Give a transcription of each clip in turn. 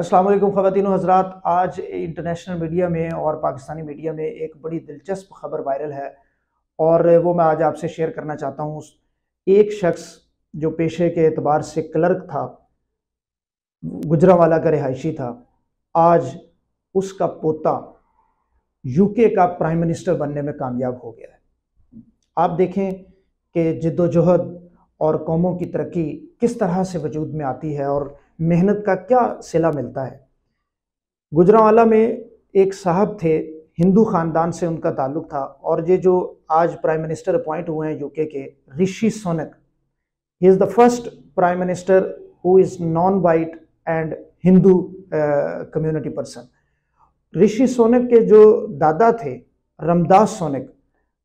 असलम ख़वान हजरात आज international media में और पाकिस्तानी मीडिया में एक बड़ी दिलचस्प खबर वायरल है और वो मैं आज आपसे शेयर करना चाहता हूँ एक शख्स जो पेशे के अतबार से क्लर्क था गुजरावाला का रिहायशी था आज उसका पोता यूके का प्राइम मिनिस्टर बनने में कामयाब हो गया है आप देखें कि जद्दोजहद और कौमों की तरक्की किस तरह से वजूद में आती है और मेहनत का क्या सिला मिलता है गुजरावाला में एक साहब थे हिंदू ख़ानदान से उनका ताल्लुक था और ये जो आज प्राइम मिनिस्टर अपॉइंट हुए हैं यूके के Rishi Sunak he is the first prime minister who is non white and Hindu community person Rishi Sunak के जो दादा थे रमदास सोनक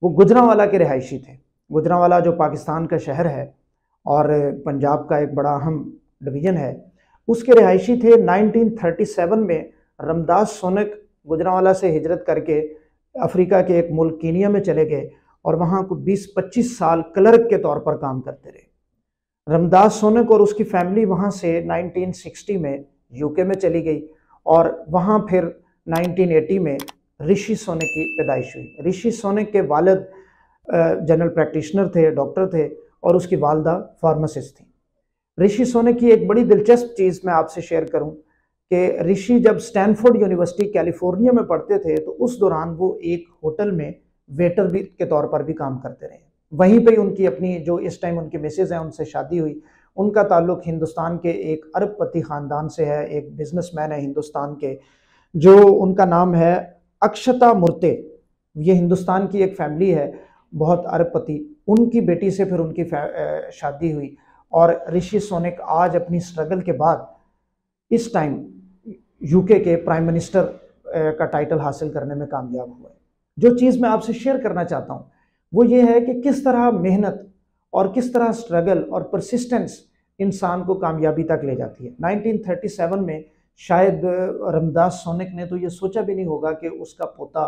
वो गुजरावाला के रिहायशी थे गुजरावाला जो पाकिस्तान का शहर है और पंजाब का एक बड़ा अहम डिवीज़न है उसके रिहायशी थे 1937 में रमदास सोनक गुजरावाला से हिजरत करके अफ्रीका के एक मुल्क कीनिया में चले गए और वहाँ को 20-25 साल क्लर्क के तौर पर काम करते रहे रमदास सोनक और उसकी फैमिली वहाँ से 1960 में यूके में चली गई और वहाँ फिर 1980 में ऋषि सोनक की पैदाइश हुई ऋषि सोनक के वालद जनरल प्रैक्टिशनर थे डॉक्टर थे और उसकी वालदा फार्मासिस्ट थी ऋषि सोने की एक बड़ी दिलचस्प चीज़ मैं आपसे शेयर करूं कि ऋषि जब स्टैनफोर्ड यूनिवर्सिटी कैलिफोर्निया में पढ़ते थे तो उस दौरान वो एक होटल में वेटर भी के तौर पर भी काम करते रहे वहीं पर उनकी अपनी जो इस टाइम उनकी मिसेज हैं उनसे शादी हुई उनका ताल्लुक हिंदुस्तान के एक अरबपति ख़ानदान से है एक बिजनेसमैन है हिंदुस्तान के जो उनका नाम है अक्षता मुर्ते ये हिंदुस्तान की एक फैमिली है बहुत अरबपति उनकी बेटी से फिर उनकी शादी हुई और ऋषि सोनिक आज अपनी स्ट्रगल के बाद इस टाइम यूके के प्राइम मिनिस्टर का टाइटल हासिल करने में कामयाब हुआ है जो चीज़ मैं आपसे शेयर करना चाहता हूँ वो ये है कि किस तरह मेहनत और किस तरह स्ट्रगल और परसिस्टेंस इंसान को कामयाबी तक ले जाती है 1937 में शायद रमदास सोनिक ने तो ये सोचा भी नहीं होगा कि उसका पोता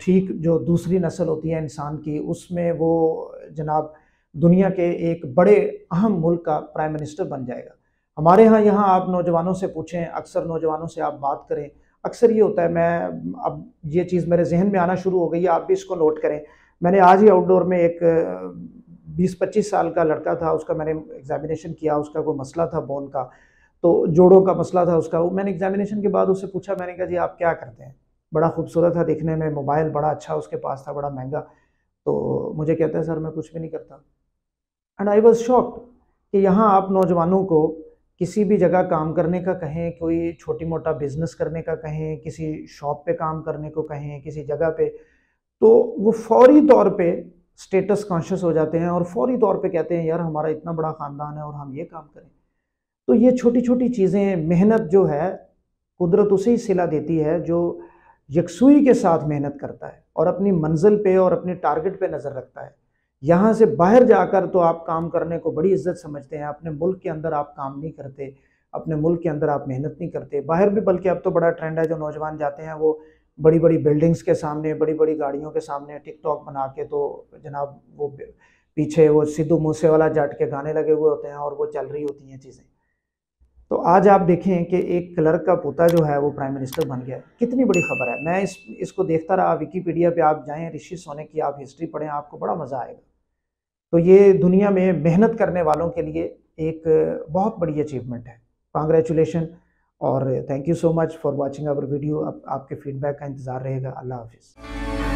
ठीक जो दूसरी नस्ल होती है इंसान की उसमें वो जनाब दुनिया के एक बड़े अहम मुल्क का प्राइम मिनिस्टर बन जाएगा हमारे यहाँ यहाँ आप नौजवानों से पूछें अक्सर नौजवानों से आप बात करें अक्सर ये होता है मैं अब ये चीज़ मेरे जहन में आना शुरू हो गई है आप भी इसको नोट करें मैंने आज ही आउटडोर में एक 20-25 साल का लड़का था उसका मैंने एग्जामिनेशन किया उसका कोई मसला था बोन का तो जोड़ों का मसला था उसका मैंने एग्जामिनेशन के बाद उससे पूछा मैंने कहा जी आप क्या करते हैं बड़ा खूबसूरत था दिखने में मोबाइल बड़ा अच्छा उसके पास था बड़ा महंगा तो मुझे कहता है सर मैं कुछ भी नहीं करता एंड आई वॉज शॉक्ड कि यहाँ आप नौजवानों को किसी भी जगह काम करने का कहें कोई छोटी मोटा बिजनेस करने का कहें किसी शॉप पे काम करने को कहें किसी जगह पे तो वो फौरी तौर पे स्टेटस कॉन्शियस हो जाते हैं और फौरी तौर पे कहते हैं यार हमारा इतना बड़ा ख़ानदान है और हम ये काम करें तो ये छोटी छोटी चीज़ें मेहनत जो है कुदरत उसे ही सिला देती है जो यकसुई के साथ मेहनत करता है और अपनी मंजिल पे और अपने टारगेट पे नज़र रखता है यहाँ से बाहर जाकर तो आप काम करने को बड़ी इज्जत समझते हैं अपने मुल्क के अंदर आप काम नहीं करते अपने मुल्क के अंदर आप मेहनत नहीं करते बाहर भी बल्कि अब तो बड़ा ट्रेंड है जो नौजवान जाते हैं वो बड़ी बड़ी बिल्डिंग्स के सामने बड़ी बड़ी गाड़ियों के सामने टिकटॉक बना के तो जनाब वो पीछे वो सिद्धू मूसे वाला जट के गाने लगे हुए होते हैं और वो चल रही होती हैं चीज़ें तो आज आप देखें कि एक क्लर्क का पोता जो है वो प्राइम मिनिस्टर बन गया कितनी बड़ी खबर है मैं इस इसको देखता रहा विकीपीडिया पे आप जाएं ऋषि सोने की आप हिस्ट्री पढ़ें आपको बड़ा मज़ा आएगा तो ये दुनिया में मेहनत करने वालों के लिए एक बहुत बड़ी अचीवमेंट है कॉन्ग्रेचुलेशन और thank you so much for watching our video आपके फीडबैक का इंतज़ार रहेगा अल्लाह हाफिज़